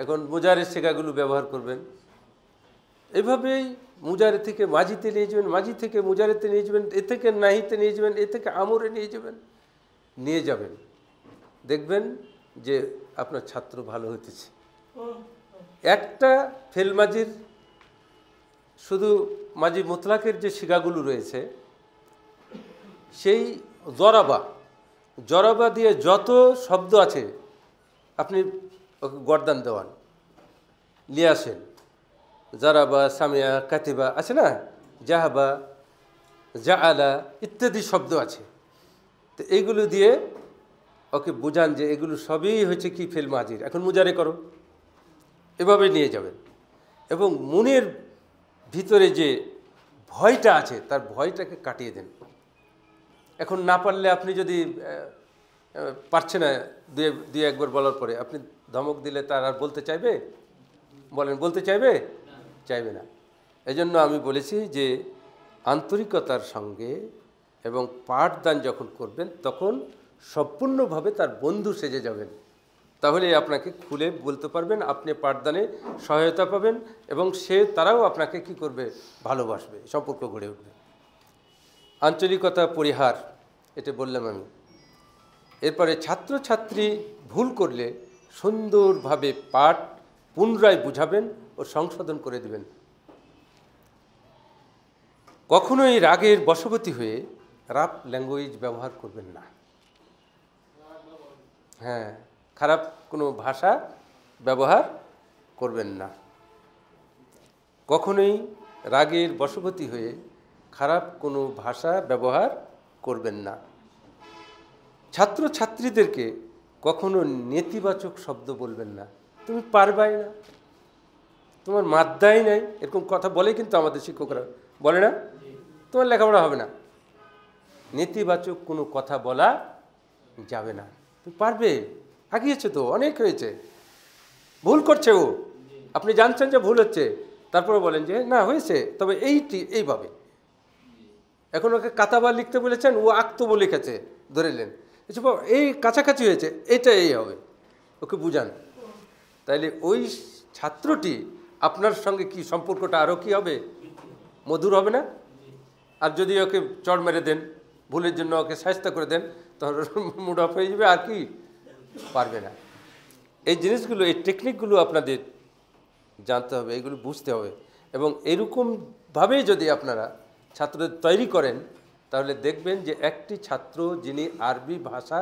Speaker 1: এখন মোজারের শেখাগুলো ব্যবহার করবেন এভাবেই মুজারে থেকে মাঝিতে নিয়ে যাবেন মাঝি থেকে মুজারেতে নিয়ে যাবেন এ থেকে নাহিতে নিয়ে যাবেন এ থেকে আমরে নিয়ে যাবেন নিয়ে যাবেন দেখবেন যে আপনার ছাত্র ভালো হতেছে একটা ফেলমাজির শুধু মুতলাকের যে শিকাগুলো রয়েছে সেই জরাবা জরাবা দিয়ে যত শব্দ আছে আপনি ওকে গরদান দেওয়ান নিয়ে আসেন জারাবা সামিয়া কাতিবা আছে না জাহাবা জাআলা ইত্যাদি শব্দ আছে তো এইগুলো দিয়ে ওকে বোঝান যে এগুলো সবই হয়েছে কি ফেল মাজির এখন মুজারে করো এভাবে নিয়ে যাবেন এবং মুনের ভিতরে যে ভয়টা আছে তার ভয়টাকে কাটিয়ে দেন এখন না পারলে আপনি যদি পারছে না দুই একবার বলার পরে আপনি ধমক দিলে তার আর বলতে চাইবে বলেন বলতে চাইবে চাইবে না এজন্য আমি বলেছি যে আন্তরিকতার সঙ্গে এবং পাঠদান যখন করবেন তখন সম্পূর্ণভাবে তার বন্ধু সেজে যাবেন তাহলে আপনাকে খুলে বলতে পারবেন আপনি পাঠদানে সহায়তা পাবেন এবং সে তারাও আপনাকে কি করবে ভালোবাসবে সম্পর্ক গড়ে উঠবে আঞ্চলিকতা পরিহার এটা বললাম আমি এরপরে ছাত্রছাত্রী ভুল করলে সুন্দরভাবে পাঠ পুনরায় বুঝাবেন ও সংশোধন করে দেবেন কখনোই রাগের বশবতী হয়ে রাপ ল্যাঙ্গুয়েজ ব্যবহার করবেন না হ্যাঁ খারাপ কোনো ভাষা ব্যবহার করবেন না কখনোই রাগের বশবতী হয়ে খারাপ কোনো ভাষা ব্যবহার করবেন না ছাত্র ছাত্রীদেরকে কখনো নেতিবাচক শব্দ বলবেন না তুমি পারবাই না তোমার মাদ্দাই নাই এরকম কথা বলে কিন্তু আমাদের শিক্ষকরা বলে না তোমার লেখাপড়া হবে না নেতিবাচক কোনো কথা বলা যাবে না তুমি পারবে আগিয়েছে তো অনেক হয়েছে ভুল করছে ও আপনি জানছেন যে ভুল হচ্ছে তারপরে বলেন যে না হয়েছে তবে এইটি এইভাবে এখন ওকে কাতাবার লিখতে বলেছেন ও আক্তব লিখেছে ধরেলেন আচ্ছা, এই কাছাকাছি হয়েছে এটা এই হবে ওকে বুঝান তাইলে ওই ছাত্রটি আপনার সঙ্গে কি সম্পর্কটা আরও কি হবে মধুর হবে না আর যদি ওকে চড় মেরে দেন ভুলের জন্য ওকে সাহস্তা করে দেন তাহলে মুড অফ হয়ে যাবে আর কি পারবে না এই জিনিসগুলো এই টেকনিকগুলো আপনাদের জানতে হবে এগুলো বুঝতে হবে এবং এরকমভাবেই যদি আপনারা ছাত্রদের তৈরি করেন তাহলে দেখবেন যে একটি ছাত্র যিনি আরবি ভাষা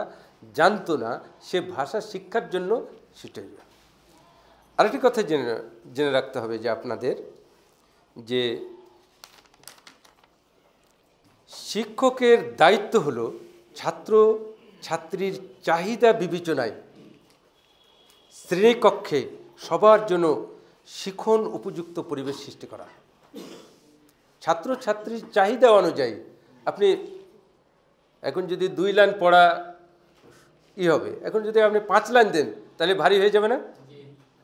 Speaker 1: জানতো না সে ভাষা শিক্ষার জন্য শিটে আরেকটি কথা জেনে জেনে রাখতে হবে যে আপনাদের যে শিক্ষকের দায়িত্ব হলো ছাত্র ছাত্রীর চাহিদা বিবেচনায় শ্রেণীকক্ষে সবার জন্য শিখন উপযুক্ত পরিবেশ সৃষ্টি করা ছাত্রছাত্রীর চাহিদা অনুযায়ী আপনি এখন যদি দুই লাইন পড়া ই হবে এখন যদি আপনি পাঁচ লাইন দেন তাহলে ভারী হয়ে যাবে না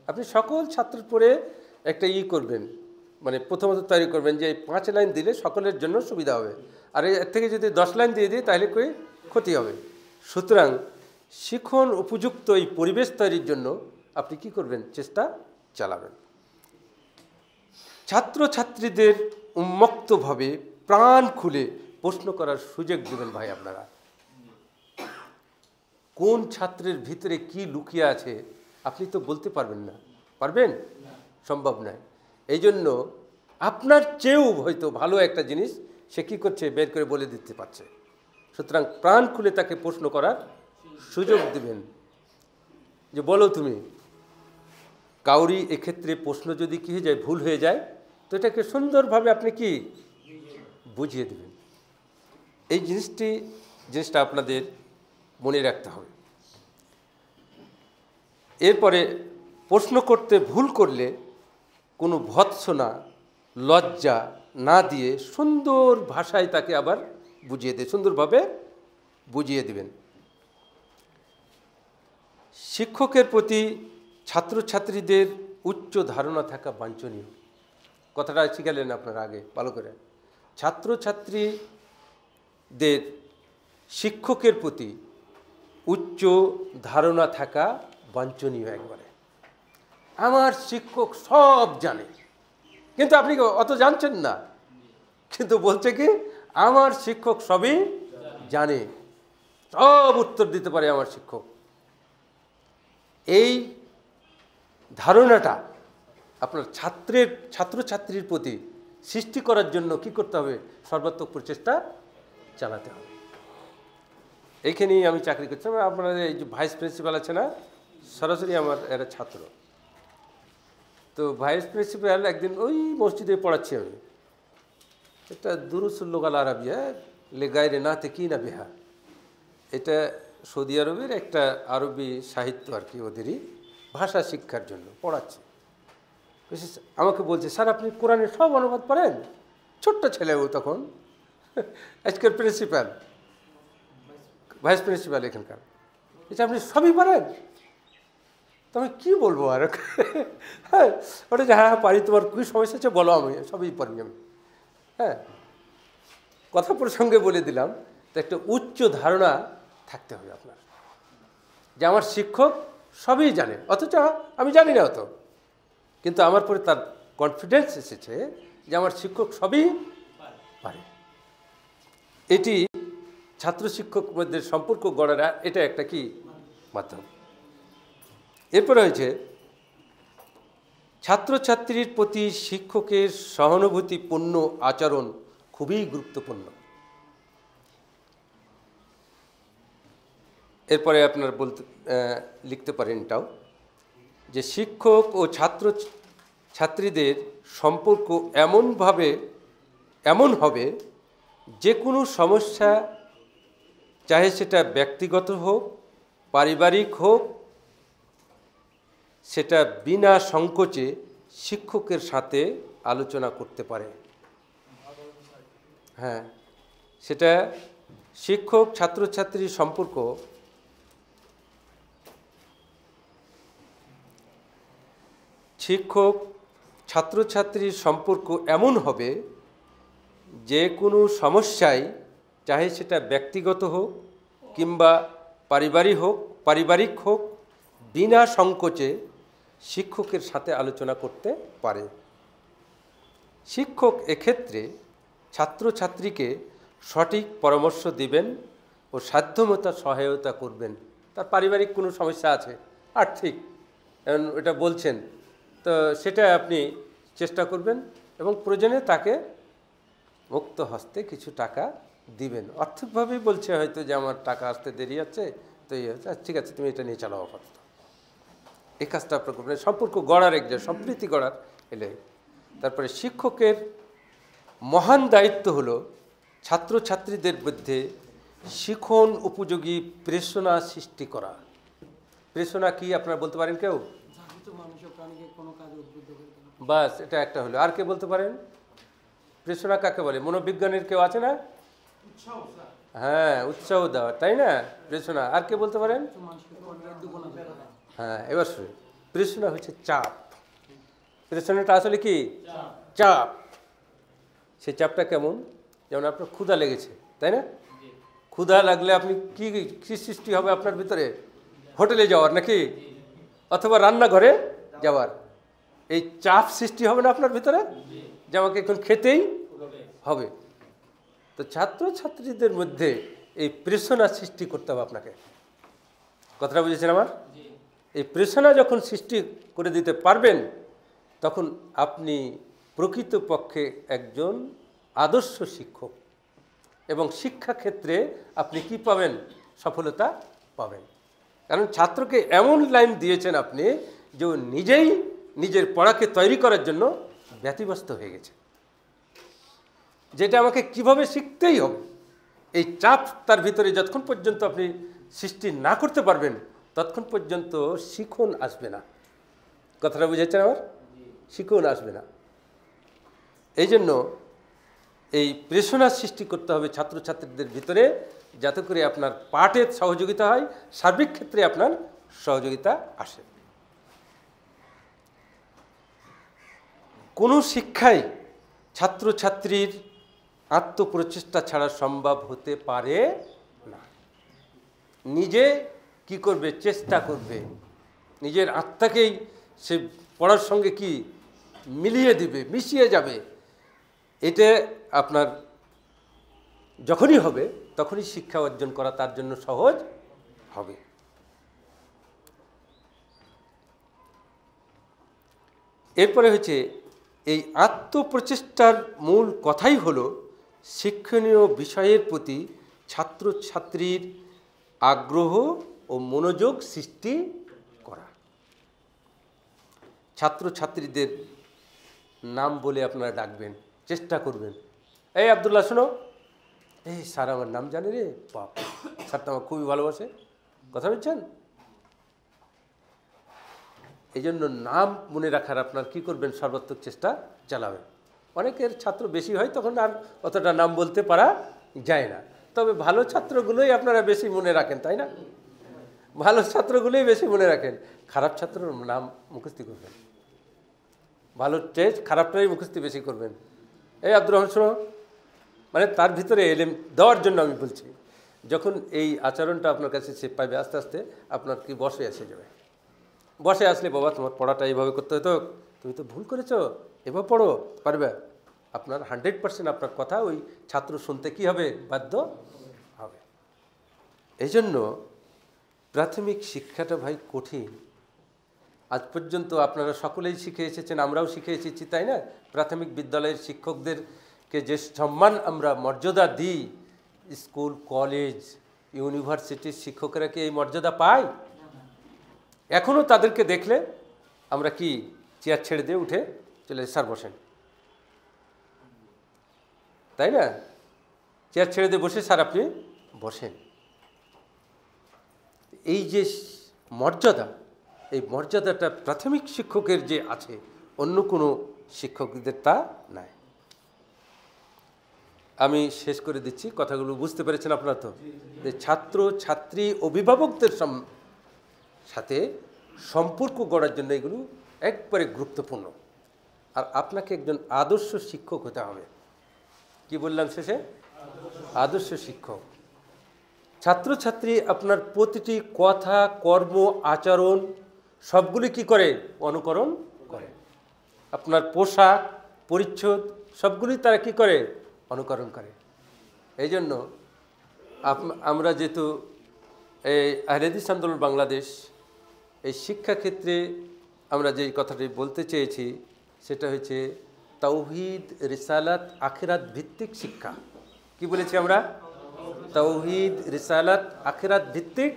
Speaker 1: আপনি সকল ছাত্র পড়ে একটা ই করবেন মানে প্রথমত তৈরি করবেন যে এই পাঁচ লাইন দিলে সকলের জন্য সুবিধা হবে আর এর থেকে যদি দশ লাইন দিয়ে দিই তাহলে কই ক্ষতি হবে সুতরাং শিখন উপযুক্ত এই পরিবেশ তৈরির জন্য আপনি কি করবেন চেষ্টা চালাবেন ছাত্রছাত্রীদের উন্মুক্তভাবে প্রাণ খুলে প্রশ্ন করার সুযোগ দেবেন ভাই আপনারা কোন ছাত্রের ভিতরে কি লুকিয়ে আছে আপনি তো বলতে পারবেন না পারবেন সম্ভব নয় এই জন্য আপনার চেয়েও হয়তো ভালো একটা জিনিস সে কী করছে বের করে বলে দিতে পারছে সুতরাং প্রাণ খুলে তাকে প্রশ্ন করার সুযোগ দেবেন যে বলো তুমি কাউরি এক্ষেত্রে প্রশ্ন যদি কী হয়ে যায় ভুল হয়ে যায় তো এটাকে সুন্দরভাবে আপনি কি বুঝিয়ে দেবেন এই জিনিসটি জিনিসটা আপনাদের মনে রাখতে হবে এরপরে প্রশ্ন করতে ভুল করলে কোনো ভৎসনা লজ্জা না দিয়ে সুন্দর ভাষায় তাকে আবার বুঝিয়ে দেবে সুন্দরভাবে বুঝিয়ে দেবেন শিক্ষকের প্রতি ছাত্রছাত্রীদের উচ্চ ধারণা থাকা বাঞ্ছনীয় কথাটা শিখালেন আপনার আগে ভালো করে ছাত্রছাত্রীদের শিক্ষকের প্রতি উচ্চ ধারণা থাকা বাঞ্ছনীয় একবারে আমার শিক্ষক সব জানে কিন্তু আপনি অত জানছেন না কিন্তু বলছে কি আমার শিক্ষক সবই জানে সব উত্তর দিতে পারে আমার শিক্ষক এই ধারণাটা আপনার ছাত্রের ছাত্রছাত্রীর প্রতি সৃষ্টি করার জন্য কি করতে হবে সর্বাত্মক প্রচেষ্টা চালাতে হবে এইখানেই আমি চাকরি করছি আপনার এই যে ভাইস প্রিন্সিপাল আছে না সরাসরি আমার এরা ছাত্র তো ভাইস প্রিন্সিপাল একদিন ওই মসজিদে পড়াচ্ছি আমি এটা দুরুসুল্লুক আল আরবিয়া হ্যাঁ? গাইরে না কি না বেহা এটা সৌদি আরবের একটা আরবি সাহিত্য আর কি ওদেরই ভাষা শিক্ষার জন্য পড়াচ্ছে আমাকে বলছে স্যার আপনি কোরআনের সব অনুবাদ পড়েন ছোট্ট ছেলে ও তখন আজকের প্রিন্সিপাল ভাইস প্রিন্সিপাল এখানকার এটা আপনি সবই পারেন তবে কি বলবো আর হ্যাঁ ওটা যে হ্যাঁ, হ্যাঁ পারি তোমার কী সমস্যা আছে বলো আমি সবই পারি আমি হ্যাঁ কথা প্রসঙ্গে বলে দিলাম তো একটা উচ্চ ধারণা থাকতে হবে আপনার যে আমার শিক্ষক সবই জানে অথচ আমি জানি না অত কিন্তু আমার পরে তার কনফিডেন্স এসেছে যে আমার শিক্ষক সবই পারে এটি ছাত্র শিক্ষক মধ্যে সম্পর্ক গড়ার এটা একটা কি মাধ্যম এরপর হয়েছে ছাত্রছাত্রীর প্রতি শিক্ষকের সহানুভূতিপূর্ণ আচরণ খুবই গুরুত্বপূর্ণ এরপরে আপনার বলতে লিখতে পারেন এটাও যে শিক্ষক ও ছাত্র ছাত্রীদের সম্পর্ক এমনভাবে এমন হবে যে কোনো সমস্যা চাহে সেটা ব্যক্তিগত হোক পারিবারিক হোক সেটা বিনা সংকোচে শিক্ষকের সাথে আলোচনা করতে পারে হ্যাঁ সেটা শিক্ষক ছাত্রছাত্রীর সম্পর্ক শিক্ষক ছাত্রছাত্রীর সম্পর্ক এমন হবে যে কোনো সমস্যায় চাহে সেটা ব্যক্তিগত হোক কিংবা পারিবারিক হোক পারিবারিক হোক বিনা সংকোচে শিক্ষকের সাথে আলোচনা করতে পারে শিক্ষক এক্ষেত্রে ছাত্রছাত্রীকে সঠিক পরামর্শ দিবেন ও সাধ্যমতা সহায়তা করবেন তার পারিবারিক কোনো সমস্যা আছে আর্থিক এটা বলছেন তো সেটা আপনি চেষ্টা করবেন এবং প্রয়োজনে তাকে মুক্ত হস্তে কিছু টাকা দিবেন অর্থিকভাবেই বলছে হয়তো যে আমার টাকা আসতে দেরি আছে তো এই হচ্ছে ঠিক আছে তুমি এটা নিয়ে চালাও আপাতত এই কাজটা আপনার করবেন সম্পর্ক গড়ার এক সম্প্রীতি গড়ার এলে তারপরে শিক্ষকের মহান দায়িত্ব হলো ছাত্রছাত্রীদের মধ্যে শিখন উপযোগী প্রেষণা সৃষ্টি করা প্রেষণা কি আপনারা বলতে পারেন কেউ বাস এটা একটা হলো আর কে বলতে পারেন প্রেষণা কাকে বলে মনোবিজ্ঞানের কেউ আছে না হ্যাঁ উৎসাহ দেওয়া তাই না প্রেষণা আর কে বলতে পারেন হ্যাঁ এবার শুনি তৃষ্ণা হচ্ছে চাপ তৃষ্ণাটা আসলে কি চাপ সেই চাপটা কেমন যেমন আপনার ক্ষুধা লেগেছে তাই না ক্ষুধা লাগলে আপনি কি কী সৃষ্টি হবে আপনার ভিতরে হোটেলে যাওয়ার নাকি অথবা রান্নাঘরে যাওয়ার এই চাপ সৃষ্টি হবে না আপনার ভিতরে যে আমাকে এখন খেতেই হবে তো ছাত্রছাত্রীদের মধ্যে এই প্রেষণা সৃষ্টি করতে হবে আপনাকে কথাটা বুঝেছেন আমার এই প্রেষণা যখন সৃষ্টি করে দিতে পারবেন তখন আপনি প্রকৃতপক্ষে একজন আদর্শ শিক্ষক এবং শিক্ষাক্ষেত্রে আপনি কি পাবেন সফলতা পাবেন কারণ ছাত্রকে এমন লাইন দিয়েছেন আপনি যে নিজেই নিজের পড়াকে তৈরি করার জন্য ব্যতিব্যস্ত হয়ে গেছে যেটা আমাকে কিভাবে শিখতেই হবে এই চাপ তার ভিতরে যতক্ষণ পর্যন্ত আপনি সৃষ্টি না করতে পারবেন ততক্ষণ পর্যন্ত শিখুন আসবে না কথাটা বুঝেছেন আমার শিখুন আসবে না এই জন্য এই প্রেষণা সৃষ্টি করতে হবে ছাত্রছাত্রীদের ভিতরে যাতে করে আপনার পাঠের সহযোগিতা হয় সার্বিক ক্ষেত্রে আপনার সহযোগিতা আসে কোনো শিক্ষাই ছাত্রছাত্রীর আত্মপ্রচেষ্টা ছাড়া সম্ভব হতে পারে না নিজে কি করবে চেষ্টা করবে নিজের আত্মাকেই সে পড়ার সঙ্গে কি মিলিয়ে দিবে মিশিয়ে যাবে এটা আপনার যখনই হবে তখনই শিক্ষা অর্জন করা তার জন্য সহজ হবে এরপরে হচ্ছে এই আত্মপ্রচেষ্টার মূল কথাই হলো শিক্ষণীয় বিষয়ের প্রতি ছাত্রছাত্রীর আগ্রহ ও মনোযোগ সৃষ্টি করা ছাত্রছাত্রীদের নাম বলে আপনারা ডাকবেন চেষ্টা করবেন এই আবদুল্লাহ শোনো এই স্যার আমার নাম জানে রে বাপ স্যার তো আমার খুবই ভালোবাসে কথা বলছেন এই জন্য নাম মনে রাখার আপনার কি করবেন সর্বাত্মক চেষ্টা চালাবেন অনেকের ছাত্র বেশি হয় তখন আর অতটা নাম বলতে পারা যায় না তবে ভালো ছাত্রগুলোই আপনারা বেশি মনে রাখেন তাই না ভালো ছাত্রগুলোই বেশি মনে রাখেন খারাপ ছাত্রর নাম মুখস্থি করবেন ভালো টেস্ট খারাপটাই মুখস্থি বেশি করবেন এই আব্দুর রহমান শোনো মানে তার ভিতরে এলেম দেওয়ার জন্য আমি বলছি যখন এই আচরণটা আপনার কাছে সে পাবে আস্তে আস্তে আপনার কি বসে এসে যাবে বসে আসলে বাবা তোমার পড়াটা এইভাবে করতে হতো তুমি তো ভুল করেছ এবার পড়ো পারবে আপনার হান্ড্রেড পার্সেন্ট আপনার কথা ওই ছাত্র শুনতে কি হবে বাধ্য হবে এই জন্য প্রাথমিক শিক্ষাটা ভাই কঠিন আজ পর্যন্ত আপনারা সকলেই শিখে এসেছেন আমরাও শিখে এসেছি তাই না প্রাথমিক বিদ্যালয়ের শিক্ষকদেরকে যে সম্মান আমরা মর্যাদা দিই স্কুল কলেজ ইউনিভার্সিটির শিক্ষকেরা কি এই মর্যাদা পায় এখনও তাদেরকে দেখলে আমরা কি চেয়ার ছেড়ে দিয়ে উঠে চলে স্যার বসেন তাই না চেয়ার ছেড়ে দিয়ে বসে স্যার আপনি বসেন এই যে মর্যাদা এই মর্যাদাটা প্রাথমিক শিক্ষকের যে আছে অন্য কোনো শিক্ষকদের তা নাই আমি শেষ করে দিচ্ছি কথাগুলো বুঝতে পেরেছেন আপনারা তো যে ছাত্র ছাত্রী অভিভাবকদের সাথে সম্পর্ক গড়ার জন্য এগুলো একবারে গুরুত্বপূর্ণ আর আপনাকে একজন আদর্শ শিক্ষক হতে হবে কি বললাম শেষে আদর্শ শিক্ষক ছাত্রছাত্রী আপনার প্রতিটি কথা কর্ম আচরণ সবগুলি কি করে অনুকরণ করে আপনার পোশাক পরিচ্ছদ সবগুলি তারা কি করে অনুকরণ করে এই জন্য আমরা যেহেতু এই আহলেদিস আন্দোলন বাংলাদেশ এই শিক্ষাক্ষেত্রে আমরা যেই কথাটি বলতে চেয়েছি সেটা হচ্ছে তাওহিদ রিসালাত আখেরাত ভিত্তিক শিক্ষা কি বলেছি আমরা তৌহিদ রিসালাত আখেরাত ভিত্তিক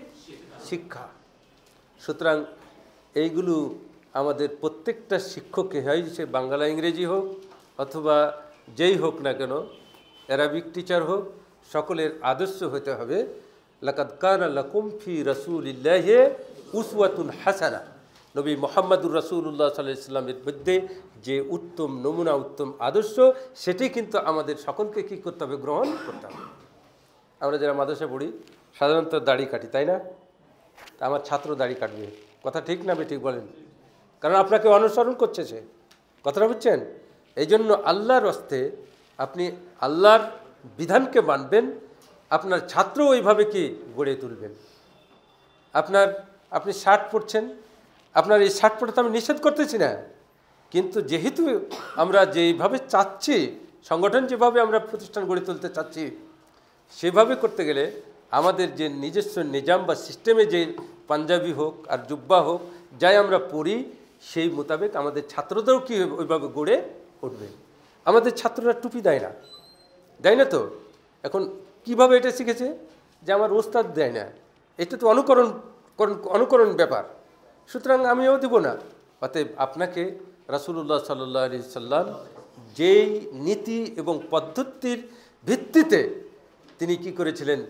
Speaker 1: শিক্ষা সুতরাং এইগুলো আমাদের প্রত্যেকটা শিক্ষককে হয় সে বাংলা ইংরেজি হোক অথবা যেই হোক না কেন অ্যারাবিক টিচার হোক সকলের আদর্শ হতে হবে লাকাদ লকুমফি রসুল ফি রসুলিল্লাহে উসওয়াতুন হাসানা নবী মোহাম্মদুর রসুল্লাহ সাল্লাহ ইসলামের মধ্যে যে উত্তম নমুনা উত্তম আদর্শ সেটি কিন্তু আমাদের সকলকে কী করতে হবে গ্রহণ করতে হবে আমরা যারা মাদ্রাসা পড়ি সাধারণত দাড়ি কাটি তাই না আমার ছাত্র দাড়ি কাটবে কথা ঠিক না ঠিক বলেন কারণ আপনাকে অনুসরণ করছে সে কথাটা বুঝছেন এই জন্য আল্লাহর অস্তে আপনি আল্লাহর বিধানকে মানবেন আপনার ছাত্র ওইভাবে কি গড়ে তুলবেন আপনার আপনি শার্ট পরছেন আপনার এই শার্ট তো আমি নিষেধ করতেছি না কিন্তু যেহেতু আমরা যেইভাবে চাচ্ছি সংগঠন যেভাবে আমরা প্রতিষ্ঠান গড়ে তুলতে চাচ্ছি সেভাবে করতে গেলে আমাদের যে নিজস্ব নিজাম বা সিস্টেমে যে পাঞ্জাবি হোক আর জুব্বা হোক যাই আমরা পড়ি সেই মোতাবেক আমাদের ছাত্রদেরও কী ওইভাবে গড়ে উঠবে আমাদের ছাত্ররা টুপি দেয় না দেয় না তো এখন কিভাবে এটা শিখেছে যে আমার ওস্তাদ দেয় না এটা তো অনুকরণ অনুকরণ ব্যাপার সুতরাং আমিও দেব না অতএব আপনাকে রাসুলুল্লাহ সাল্লি সাল্লাম যেই নীতি এবং পদ্ধতির ভিত্তিতে তিনি কি করেছিলেন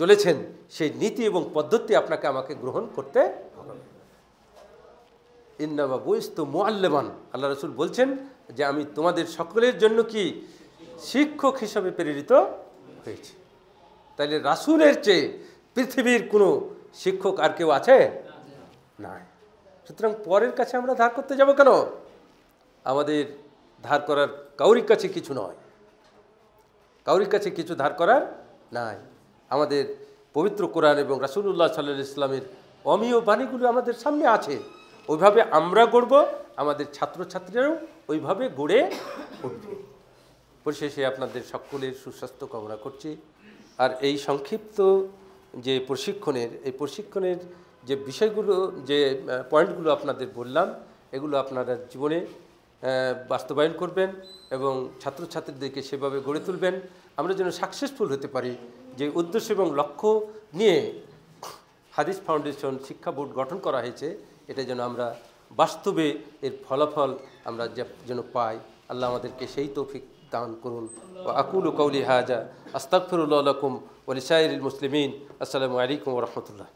Speaker 1: চলেছেন সেই নীতি এবং পদ্ধতি আপনাকে আমাকে গ্রহণ করতে হবে ইন্নাবা বইস তো মোয়াল্লেমান আল্লাহ রসুল বলছেন যে আমি তোমাদের সকলের জন্য কি শিক্ষক হিসাবে প্রেরিত হয়েছি তাহলে রাসুলের চেয়ে পৃথিবীর কোনো শিক্ষক আর কেউ আছে নাই সুতরাং পরের কাছে আমরা ধার করতে যাব কেন আমাদের ধার করার কাউরির কাছে কিছু নয় কাউরির কাছে কিছু ধার করার নাই আমাদের পবিত্র কোরআন এবং রাসুল্লাহ সাল্লাহ ইসলামের অমীয় বাণীগুলো আমাদের সামনে আছে ওইভাবে আমরা গড়ব আমাদের ছাত্রছাত্রীরাও ওইভাবে গড়ে উঠবে পরিশেষে আপনাদের সকলের সুস্বাস্থ্য কামনা করছি আর এই সংক্ষিপ্ত যে প্রশিক্ষণের এই প্রশিক্ষণের যে বিষয়গুলো যে পয়েন্টগুলো আপনাদের বললাম এগুলো আপনারা জীবনে বাস্তবায়ন করবেন এবং ছাত্রছাত্রীদেরকে সেভাবে গড়ে তুলবেন আমরা যেন সাকসেসফুল হতে পারি যে উদ্দেশ্য এবং লক্ষ্য নিয়ে হাদিস ফাউন্ডেশন শিক্ষা বোর্ড গঠন করা হয়েছে এটা যেন আমরা বাস্তবে এর ফলাফল আমরা যেন পাই আল্লাহ আমাদেরকে সেই তৌফিক দান করুন ও আকুল কৌলি হাজা আস্তাকফিরুল্লাহ আলকুম ওলিসাইল মুসলিমিন আসসালামু আলাইকুম রহমতুল্লাহ